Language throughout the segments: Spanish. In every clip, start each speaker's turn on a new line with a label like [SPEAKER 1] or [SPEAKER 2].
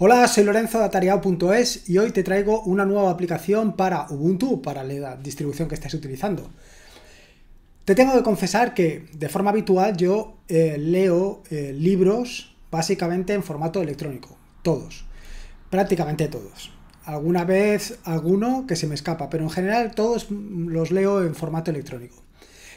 [SPEAKER 1] Hola, soy Lorenzo de Atariao.es y hoy te traigo una nueva aplicación para Ubuntu, para la distribución que estés utilizando. Te tengo que confesar que de forma habitual yo eh, leo eh, libros básicamente en formato electrónico, todos, prácticamente todos. Alguna vez alguno que se me escapa, pero en general todos los leo en formato electrónico.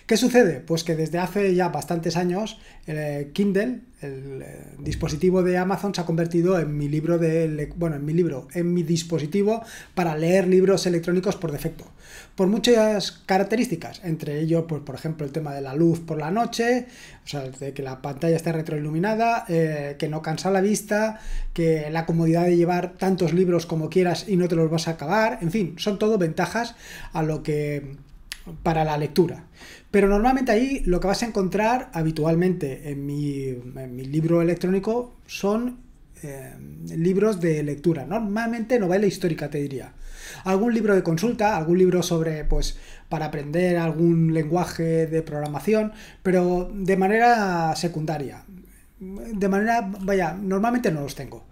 [SPEAKER 1] ¿Qué sucede? Pues que desde hace ya bastantes años el eh, Kindle, el eh, dispositivo de Amazon, se ha convertido en mi libro de bueno, en mi libro, en mi dispositivo para leer libros electrónicos por defecto. Por muchas características, entre ellos, pues, por ejemplo, el tema de la luz por la noche, o sea, de que la pantalla esté retroiluminada, eh, que no cansa la vista, que la comodidad de llevar tantos libros como quieras y no te los vas a acabar, en fin, son todo ventajas a lo que para la lectura. Pero normalmente ahí lo que vas a encontrar habitualmente en mi, libro electrónico son eh, libros de lectura. Normalmente novela histórica, te diría. Algún libro de consulta, algún libro sobre, pues, para aprender algún lenguaje de programación, pero de manera secundaria. De manera, vaya, normalmente no los tengo.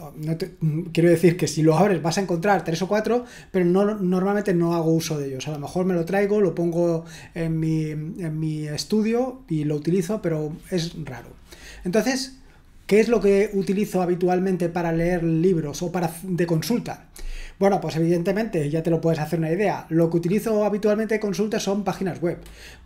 [SPEAKER 1] Oh, no mm, quiero decir que si lo abres vas a encontrar tres o cuatro, pero no, normalmente no hago uso de ellos. A lo mejor me lo traigo, lo pongo en mi, en mi estudio y lo utilizo, pero es raro. Entonces, ¿qué es lo que utilizo habitualmente para leer libros o para de consulta? Bueno, pues evidentemente ya te lo puedes hacer una idea. Lo que utilizo habitualmente de consulta son páginas web,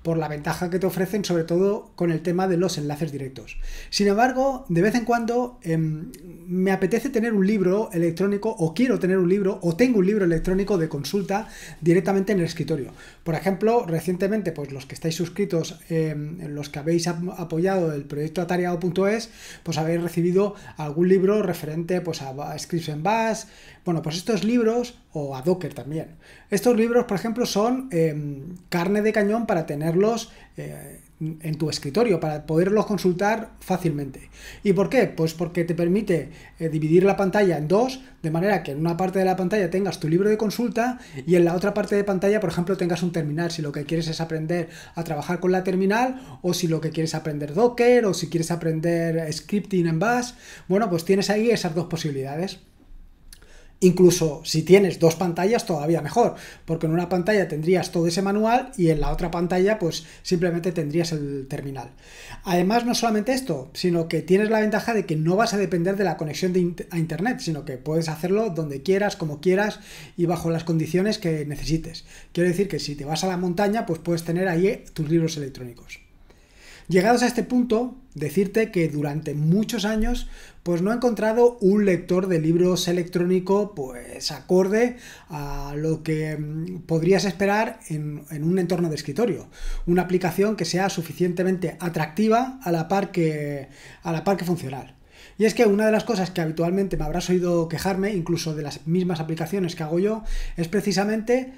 [SPEAKER 1] por la ventaja que te ofrecen sobre todo con el tema de los enlaces directos. Sin embargo, de vez en cuando em, me apetece tener un libro electrónico o quiero tener un libro o tengo un libro electrónico de consulta directamente en el escritorio. Por ejemplo, recientemente, pues los que estáis suscritos, em, los que habéis apoyado el proyecto atariado.es, pues habéis recibido algún libro referente pues, a Scripts en Bass. Bueno, pues estos libros o a Docker también. Estos libros, por ejemplo, son em, carne de cañón para tenerlos eh, en tu escritorio, para poderlos consultar fácilmente. ¿Y por qué? Pues porque te permite eh, dividir la pantalla en dos, de manera que en una parte de la pantalla tengas tu libro de consulta y en la otra parte de pantalla, por ejemplo, tengas un terminal, si lo que quieres es aprender a trabajar con la terminal o si lo que quieres aprender Docker o si quieres aprender scripting en Bash, bueno, pues tienes ahí esas dos posibilidades. Incluso si tienes dos pantallas, todavía mejor, porque en una pantalla tendrías todo ese manual y en la otra pantalla, pues simplemente tendrías el terminal. Además, no solamente esto, sino que tienes la ventaja de que no vas a depender de la conexión a internet, sino que puedes hacerlo donde quieras, como quieras y bajo las condiciones que necesites. Quiero decir que si te vas a la montaña, pues puedes tener ahí tus libros electrónicos. Llegados a este punto, decirte que durante muchos años pues no he encontrado un lector de libros electrónico pues acorde a lo que mm, podrías esperar en, un entorno de escritorio. Una aplicación que sea suficientemente atractiva a la par que, a la par que funcional. Y es que una de las cosas que habitualmente me habrás oído quejarme, incluso de las mismas aplicaciones que hago yo, es precisamente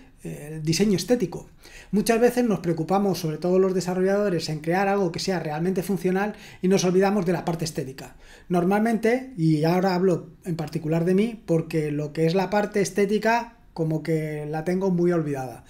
[SPEAKER 1] diseño estético. Muchas veces nos preocupamos, sobre todo los desarrolladores, en crear algo que sea realmente funcional y nos olvidamos de la parte estética. Normalmente, y ahora hablo en particular de mí, porque lo que es la parte estética como que la tengo muy olvidada.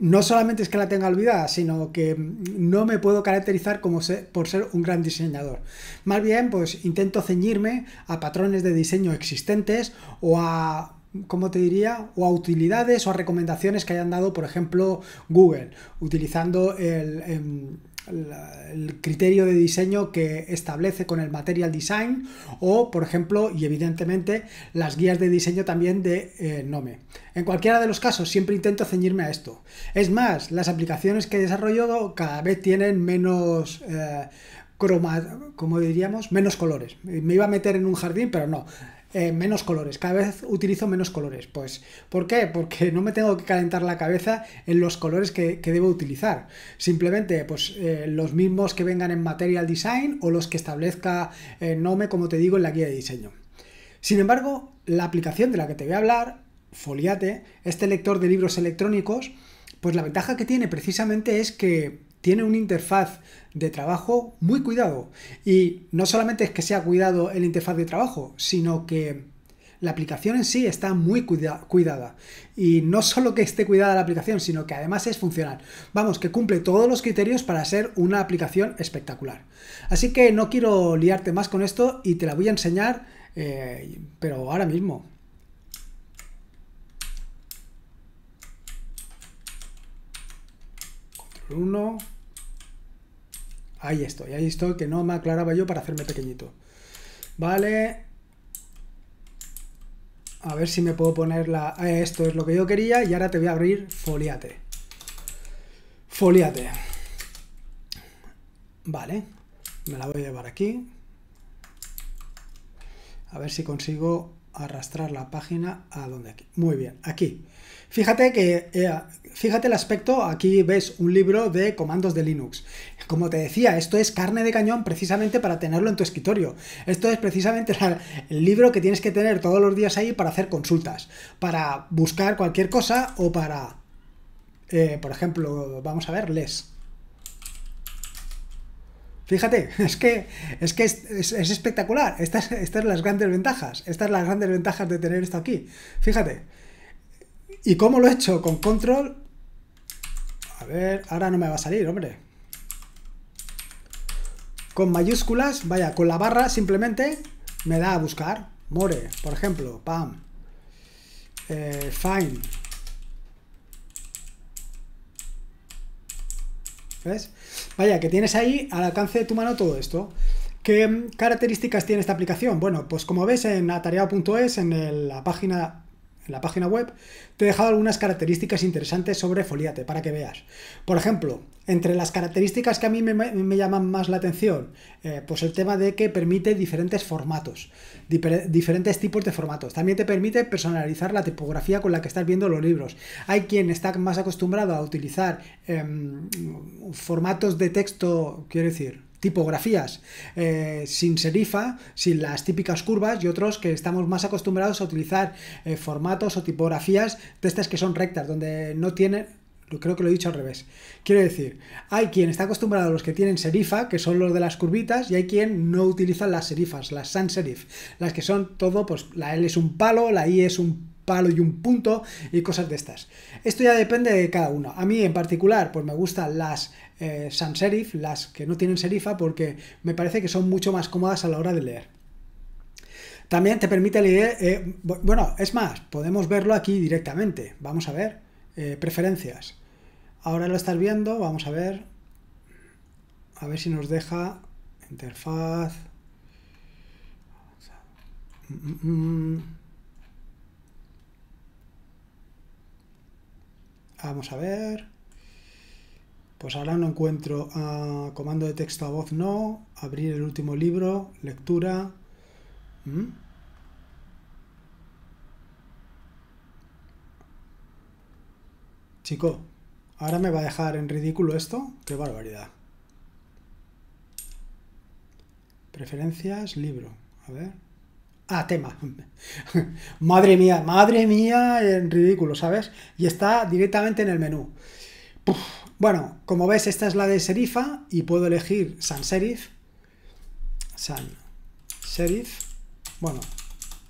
[SPEAKER 1] No solamente es que la tenga olvidada, sino que no me puedo caracterizar como por ser un gran diseñador. Más bien, pues intento ceñirme a patrones de diseño existentes o a Cómo te diría? O a utilidades o a recomendaciones que hayan dado, por ejemplo, Google, utilizando em, el, criterio de diseño que establece con el material design o por ejemplo y evidentemente las guías de diseño también de eh, Nome. En cualquiera de los casos siempre intento ceñirme a esto. Es más, las aplicaciones que he desarrollado cada vez tienen menos... Eh, croma, como diríamos, menos colores. Me iba a meter en un jardín, pero no. Eh, menos colores, cada vez utilizo menos colores. Pues, ¿por qué? Porque no me tengo que calentar la cabeza en los colores que, que debo utilizar. Simplemente, pues eh, los mismos que vengan en Material Design o los que establezca eh, Nome, como te digo, en la guía de diseño. Sin embargo, la aplicación de la que te voy a hablar, Foliate, este lector de libros electrónicos, pues la ventaja que tiene precisamente es que tiene una interfaz de trabajo muy cuidado. Y no solamente es que sea cuidado el interfaz de trabajo, sino que la aplicación en sí está muy cuidada. Y no solo que esté cuidada la aplicación, sino que además es funcional. Vamos, que cumple todos los criterios para ser una aplicación espectacular. Así que no quiero liarte más con esto y te la voy a enseñar, eh, pero ahora mismo. Control 1. Ahí estoy, ahí estoy, que no me aclaraba yo para hacerme pequeñito. Vale. A ver si me puedo poner la... Eh, esto es lo que yo quería y ahora te voy a abrir foliate. Foliate. Vale. Me la voy a llevar aquí. A ver si consigo arrastrar la página a donde aquí. Muy bien, aquí. Fíjate que, eh, fíjate el aspecto, aquí ves un libro de comandos de Linux como te decía, esto es carne de cañón precisamente para tenerlo en tu escritorio. Esto es precisamente el libro que tienes que tener todos los días ahí para hacer consultas, para buscar cualquier cosa o para, eh, por ejemplo, vamos a ver, les. Fíjate, es que es, que es, espectacular. Estas, estas son las grandes ventajas. Estas son las grandes ventajas de tener esto aquí. Fíjate. ¿Y cómo lo he hecho? Con control. A ver, ahora no me va a salir, hombre con mayúsculas, vaya, con la barra simplemente me da a buscar. More, por ejemplo, pam. Eh, fine, ¿Ves? Vaya, que tienes ahí al alcance de tu mano todo esto. ¿Qué mm, características tiene esta aplicación? Bueno, pues como ves en atareado.es, en la página en la página web, te he dejado algunas características interesantes sobre Foliate para que veas. Por ejemplo, entre las características que a mí me, llaman más la atención, eh, pues el tema de que permite diferentes formatos, diferentes tipos de formatos. También te permite personalizar la tipografía con la que estás viendo los libros. Hay quien está más acostumbrado a utilizar em, formatos de texto, quiero decir, tipografías eh, sin serifa, sin las típicas curvas y otros que estamos más acostumbrados a utilizar eh, formatos o tipografías de estas que son rectas, donde no tienen... Creo que lo he dicho al revés. Quiero decir, hay quien está acostumbrado a los que tienen serifa, que son los de las curvitas, y hay quien no utiliza las serifas, las sans serif, las que son todo, pues la L es un palo, la I es un palo y un punto y cosas de estas. Esto ya depende de cada uno. A mí en particular, pues me gustan las eh, sans serif, las que no tienen serifa, porque me parece que son mucho más cómodas a la hora de leer. También te permite leer, eh, bueno, es más, podemos verlo aquí directamente. Vamos a ver, eh, preferencias. Ahora lo estás viendo, vamos a ver. A ver si nos deja interfaz. Vamos a ver. Pues ahora no encuentro a comando de texto a voz, no. Abrir el último libro, lectura. ¿Mm? Chico, ¿ahora me va a dejar en ridículo esto? ¡Qué barbaridad! Preferencias, libro. A ver a ah, tema. madre mía, madre mía, en ridículo, ¿sabes? Y está directamente en el menú. Bueno, como ves, esta es la de Serifa y puedo elegir Sans Serif. Sans Serif. Bueno,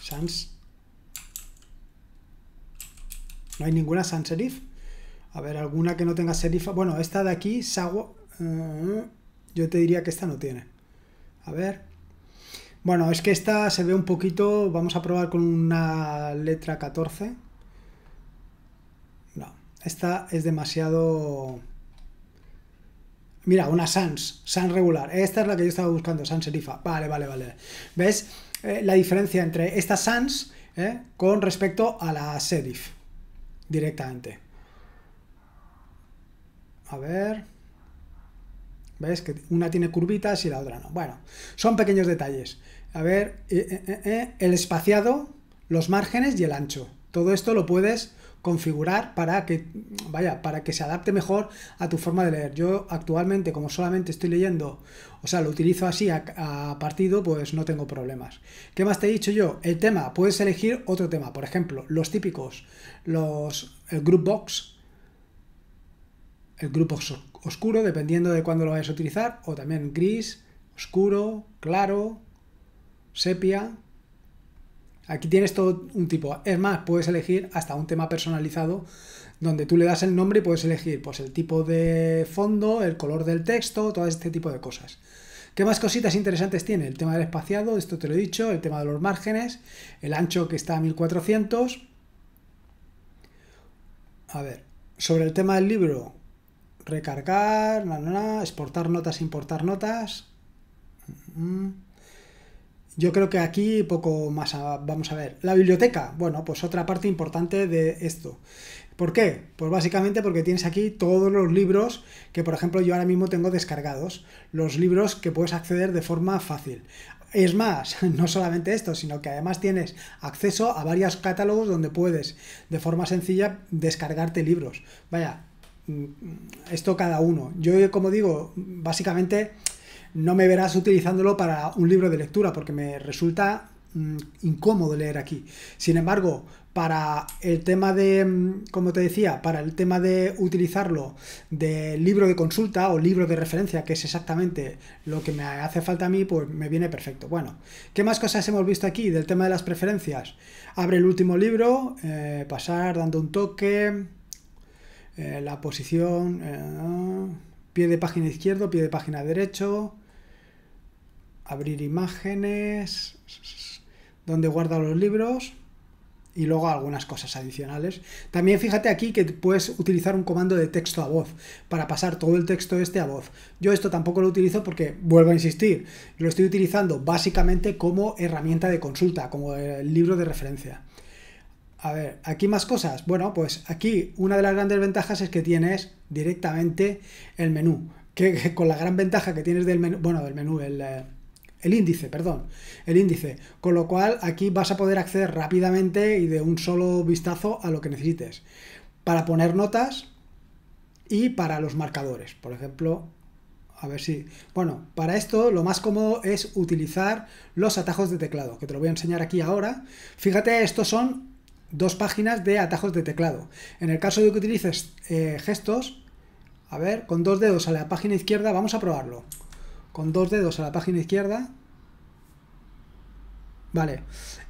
[SPEAKER 1] Sans. No hay ninguna Sans Serif. A ver, alguna que no tenga Serifa. Bueno, esta de aquí, Sago. Eh, yo te diría que esta no tiene. A ver. Bueno, es que esta se ve un poquito, vamos a probar con una letra 14. No, esta es demasiado... Mira, una sans, sans regular. Esta es la que yo estaba buscando, sans serifa. Vale, vale, vale. ¿Ves eh, la diferencia entre esta sans eh, con respecto a la serif directamente? A ver. ¿Ves? Que una tiene curvitas y la otra no. Bueno, son pequeños detalles a ver, eh, eh, eh, el espaciado, los márgenes y el ancho. Todo esto lo puedes configurar para que, vaya, para que se adapte mejor a tu forma de leer. Yo actualmente, como solamente estoy leyendo, o sea, lo utilizo así a, partido, pues no tengo problemas. ¿Qué más te he dicho yo? El tema, puedes elegir otro tema. Por ejemplo, los típicos, los, el group box, el grupo oscuro, dependiendo de cuándo lo vayas a utilizar, o también gris, oscuro, claro, sepia. Aquí tienes todo un tipo. Es más, puedes elegir hasta un tema personalizado donde tú le das el nombre y puedes elegir pues, el tipo de fondo, el color del texto, todo este tipo de cosas. ¿Qué más cositas interesantes tiene? El tema del espaciado, esto te lo he dicho, el tema de los márgenes, el ancho que está a 1400. A ver, sobre el tema del libro, recargar, exportar notas, importar notas. Mm, mm. Yo creo que aquí poco más vamos a ver. La biblioteca, bueno, pues otra parte importante de esto. ¿Por qué? Pues básicamente porque tienes aquí todos los libros que, por ejemplo, yo ahora mismo tengo descargados, los libros que puedes acceder de forma fácil. Es más, no solamente esto, sino que además tienes acceso a varios catálogos donde puedes de forma sencilla descargarte libros. Vaya, mm, esto cada uno. Yo, como digo, básicamente no me verás utilizándolo para un libro de lectura porque me resulta mm, incómodo leer aquí. Sin embargo, para el tema de, mm, como te decía, para el tema de utilizarlo de libro de consulta o libro de referencia, que es exactamente lo que me hace falta a mí, pues me viene perfecto. Bueno, ¿qué más cosas hemos visto aquí del tema de las preferencias? Abre el último libro, eh, pasar dando un toque, eh, la posición, eh, pie de página izquierdo, pie de página derecho, abrir imágenes, donde guarda los libros y luego algunas cosas adicionales. También fíjate aquí que puedes utilizar un comando de texto a voz para pasar todo el texto este a voz. Yo esto tampoco lo utilizo porque, vuelvo a insistir, lo estoy utilizando básicamente como herramienta de consulta, como el libro de referencia. A ver, aquí más cosas. Bueno, pues aquí una de las grandes ventajas es que tienes directamente el menú. Que, con la gran ventaja que tienes del menú, bueno, del menú, el, eh, el índice, perdón, el índice. Con lo cual aquí vas a poder acceder rápidamente y de un solo vistazo a lo que necesites. Para poner notas y para los marcadores. Por ejemplo, a ver si... Bueno, para esto lo más cómodo es utilizar los atajos de teclado, que te lo voy a enseñar aquí ahora. Fíjate, estos son dos páginas de atajos de teclado. En el caso de que utilices eh, gestos, a ver, con dos dedos a la página izquierda, vamos a probarlo con dos dedos a la página izquierda. Vale,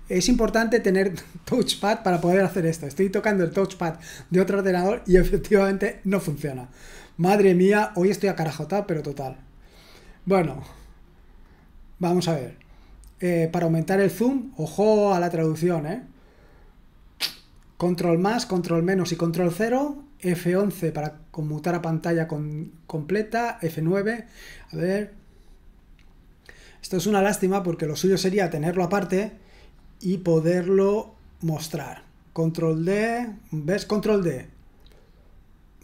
[SPEAKER 1] es importante tener touchpad para poder hacer esto. Estoy tocando el touchpad de otro ordenador y efectivamente no funciona. Madre mía, hoy estoy a Carajota, pero total. Bueno, vamos a ver. Eh, para aumentar el zoom, ojo a la traducción, ¿eh? Control más, control menos y control 0. F11 para conmutar a pantalla completa. F9. A ver, esto es una lástima porque lo suyo sería tenerlo aparte y poderlo mostrar. Control D, ¿ves? Control D.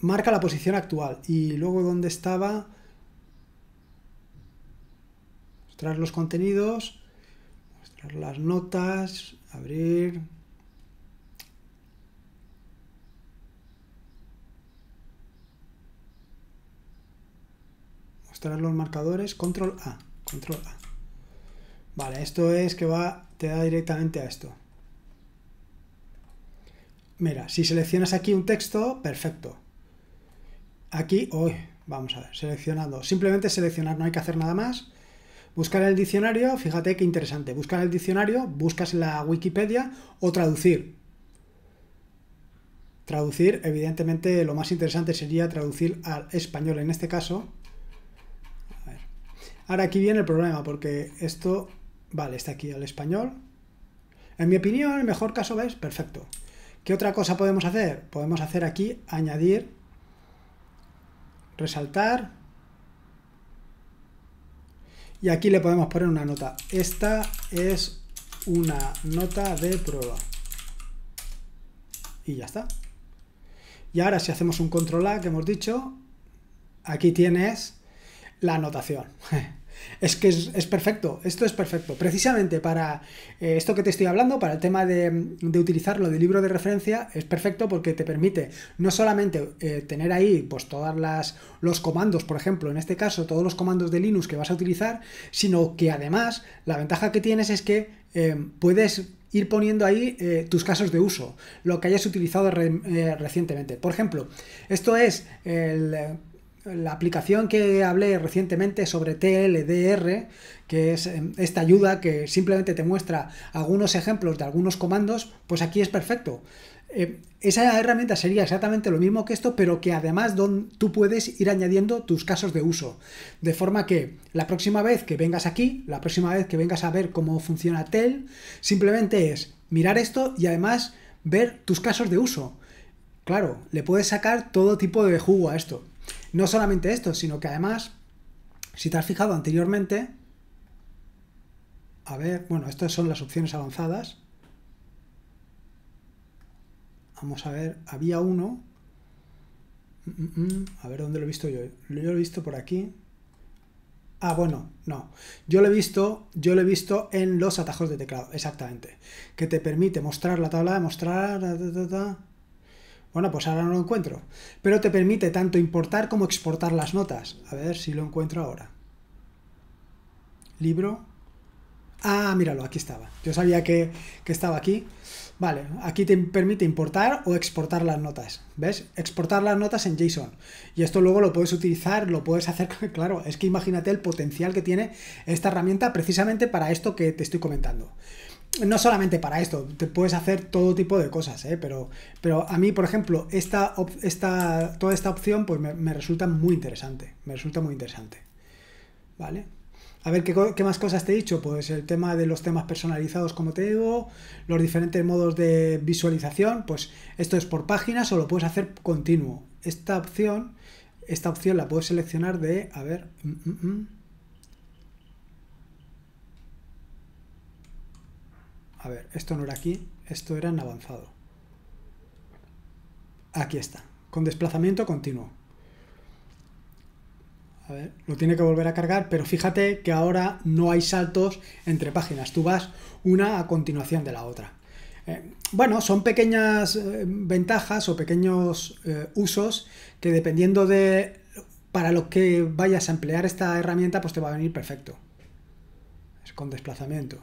[SPEAKER 1] Marca la posición actual y luego donde estaba. Mostrar los contenidos, mostrar las notas, abrir, mostrar los marcadores, control A, control A. Vale, esto es que va, te da directamente a esto. Mira, si seleccionas aquí un texto, perfecto. Aquí, hoy, vamos a ver, seleccionando. Simplemente seleccionar, no hay que hacer nada más. Buscar el diccionario, fíjate qué interesante. Buscar el diccionario, buscas la Wikipedia o traducir. Traducir, evidentemente, lo más interesante sería traducir al español en este caso. Ahora aquí viene el problema, porque esto Vale, está aquí el español. En mi opinión, el mejor caso es perfecto. ¿Qué otra cosa podemos hacer? Podemos hacer aquí añadir, resaltar. Y aquí le podemos poner una nota. Esta es una nota de prueba. Y ya está. Y ahora si hacemos un control A que hemos dicho, aquí tienes la anotación. Es que es, perfecto, esto es perfecto. Precisamente para eh, esto que te estoy hablando, para el tema de, de, utilizarlo de libro de referencia, es perfecto porque te permite no solamente eh, tener ahí pues todas los comandos, por ejemplo, en este caso todos los comandos de Linux que vas a utilizar, sino que además la ventaja que tienes es que eh, puedes ir poniendo ahí tus casos de uso, lo que hayas utilizado recientemente. Por ejemplo, esto es el la aplicación que hablé recientemente sobre TLDR, que es em, esta ayuda que simplemente te muestra algunos ejemplos de algunos comandos, pues aquí es perfecto. Eh, esa herramienta sería exactamente lo mismo que esto, pero que además tú puedes ir añadiendo tus casos de uso. De forma que la próxima vez que vengas aquí, la próxima vez que vengas a ver cómo funciona TEL, simplemente es mirar esto y además ver tus casos de uso. Claro, le puedes sacar todo tipo de jugo a esto. No solamente esto, sino que además, si te has fijado anteriormente, a ver, bueno, estas son las opciones avanzadas. Vamos a ver, había uno. Mm, mm, mm, a ver, ¿dónde lo he visto yo? Yo lo he visto por aquí. Ah, bueno, no. Yo lo he visto, yo lo he visto en los atajos de teclado, exactamente. Que te permite mostrar la tabla, mostrar. Bueno, pues ahora no lo encuentro. Pero te permite tanto importar como exportar las notas. A ver si lo encuentro ahora. Libro. Ah, míralo, aquí estaba. Yo sabía que, que estaba aquí. Vale, aquí te permite importar o exportar las notas. ¿Ves? Exportar las notas en JSON. Y esto luego lo puedes utilizar, lo puedes hacer. Claro, es que imagínate el potencial que tiene esta herramienta precisamente para esto que te estoy comentando no solamente para esto, te puedes hacer todo tipo de cosas, ¿eh? pero, pero a mí, por ejemplo, esta, esta, toda esta opción pues me, resulta muy interesante, me resulta muy interesante. ¿Vale? A ver, ¿qué, más cosas te he dicho? Pues el tema de los temas personalizados, como te digo, los diferentes modos de visualización, pues esto es por páginas o lo puedes hacer continuo. Esta opción, esta opción la puedes seleccionar de, a ver... Mm, mm, mm. A ver, esto no era aquí, esto era en avanzado. Aquí está, con desplazamiento continuo. A ver, lo tiene que volver a cargar, pero fíjate que ahora no hay saltos entre páginas. Tú vas una a continuación de la otra. Eh, bueno, son pequeñas eh, ventajas o pequeños eh, usos que dependiendo de para lo que vayas a emplear esta herramienta, pues te va a venir perfecto. Es con desplazamiento.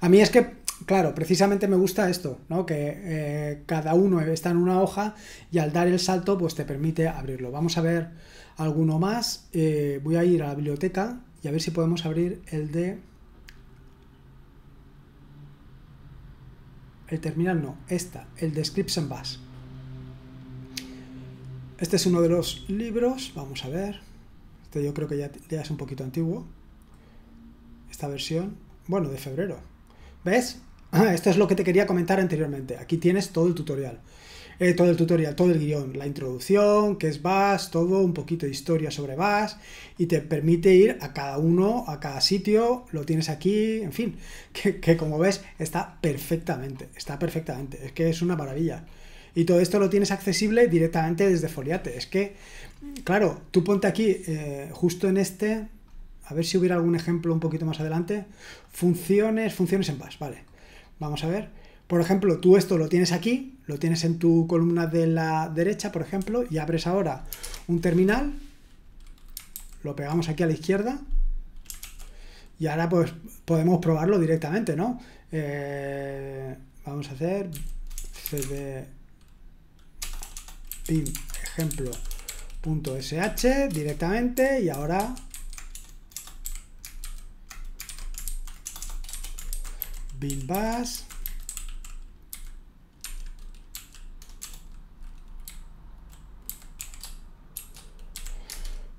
[SPEAKER 1] A mí es que, claro, precisamente me gusta esto, Que eh, cada uno está en una hoja y al dar el salto, pues te permite abrirlo. Vamos a ver alguno más. Eh, voy a ir a la biblioteca y a ver si podemos abrir el de... El terminal no, esta, el Description Bus. Este es uno de los libros, vamos a ver. Este yo creo que ya es un poquito antiguo, esta versión bueno, de febrero. ¿Ves? Ah, esto es lo que te quería comentar anteriormente. Aquí tienes todo el tutorial. Eh, todo el tutorial, todo el guión, la introducción, qué es Bass, todo, un poquito de historia sobre Bass, y te permite ir a cada uno, a cada sitio, lo tienes aquí, en fin, que, como ves está perfectamente, está perfectamente, es que es una maravilla. Y todo esto lo tienes accesible directamente desde Foliate. Es que, claro, tú ponte aquí, eh, justo en este, a ver si hubiera algún ejemplo un poquito más adelante. Funciones, funciones en bash, vale. Vamos a ver. Por ejemplo, tú esto lo tienes aquí, lo tienes en tu columna de la derecha, por ejemplo, y abres ahora un terminal, lo pegamos aquí a la izquierda, y ahora pues podemos probarlo directamente, ¿no? Eh, vamos a hacer cd pin ejemplo.sh directamente y ahora binbash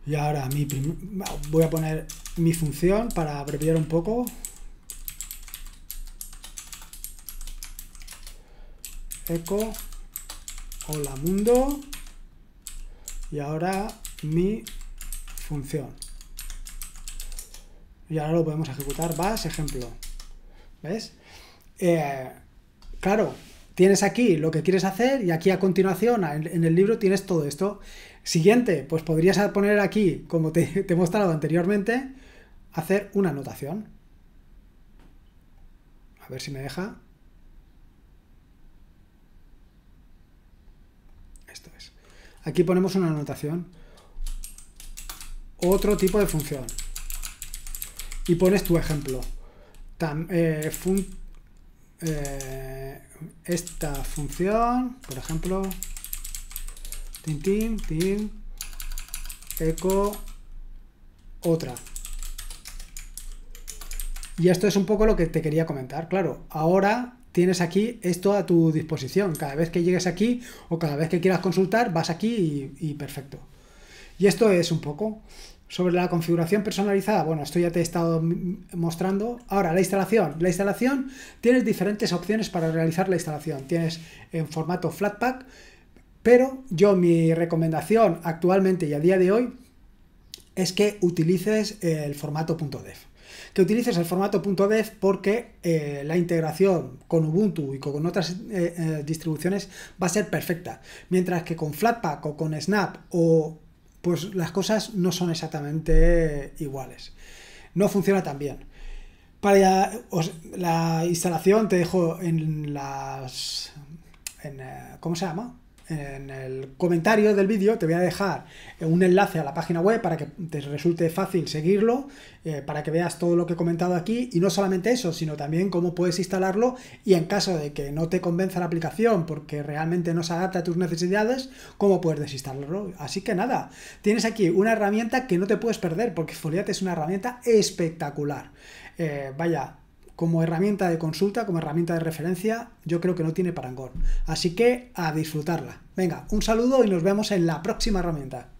[SPEAKER 1] y ahora mi voy a poner mi función para abreviar un poco eco hola mundo y ahora mi función y ahora lo podemos ejecutar bas ejemplo ¿Ves? Eh, claro, tienes aquí lo que quieres hacer y aquí a continuación en el libro tienes todo esto. Siguiente, pues podrías poner aquí, como te, te he mostrado anteriormente, hacer una anotación. A ver si me deja. Esto es. Aquí ponemos una anotación. Otro tipo de función. Y pones tu ejemplo. Eh, eh, esta función, por ejemplo, tin, tin, eco, otra. Y esto es un poco lo que te quería comentar. Claro, ahora tienes aquí esto a tu disposición. Cada vez que llegues aquí o cada vez que quieras consultar, vas aquí y perfecto. Y esto es un poco sobre la configuración personalizada. Bueno, esto ya te he estado mostrando. Ahora, la instalación. La instalación, tienes diferentes opciones para realizar la instalación. Tienes en formato Flatpak, pero yo mi recomendación actualmente y a día de hoy es que utilices el formato .dev. Que utilices el formato .dev porque eh, la integración con Ubuntu y con otras eh, eh, distribuciones va a ser perfecta. Mientras que con Flatpak o con Snap o pues las cosas no son exactamente iguales. No funciona tan bien. Para la instalación te dejo en las... Eh, ¿Cómo se llama? en el comentario del vídeo te voy a dejar un enlace a la página web para que te resulte fácil seguirlo, eh, para que veas todo lo que he comentado aquí y no solamente eso, sino también cómo puedes instalarlo y en caso de que no te convenza la aplicación porque realmente no se adapta a tus necesidades, cómo puedes desinstalarlo. Así que nada, tienes aquí una herramienta que no te puedes perder porque Foliate es una herramienta espectacular. Eh, vaya, como herramienta de consulta, como herramienta de referencia, yo creo que no tiene parangón. Así que a disfrutarla. Venga, un saludo y nos vemos en la próxima herramienta.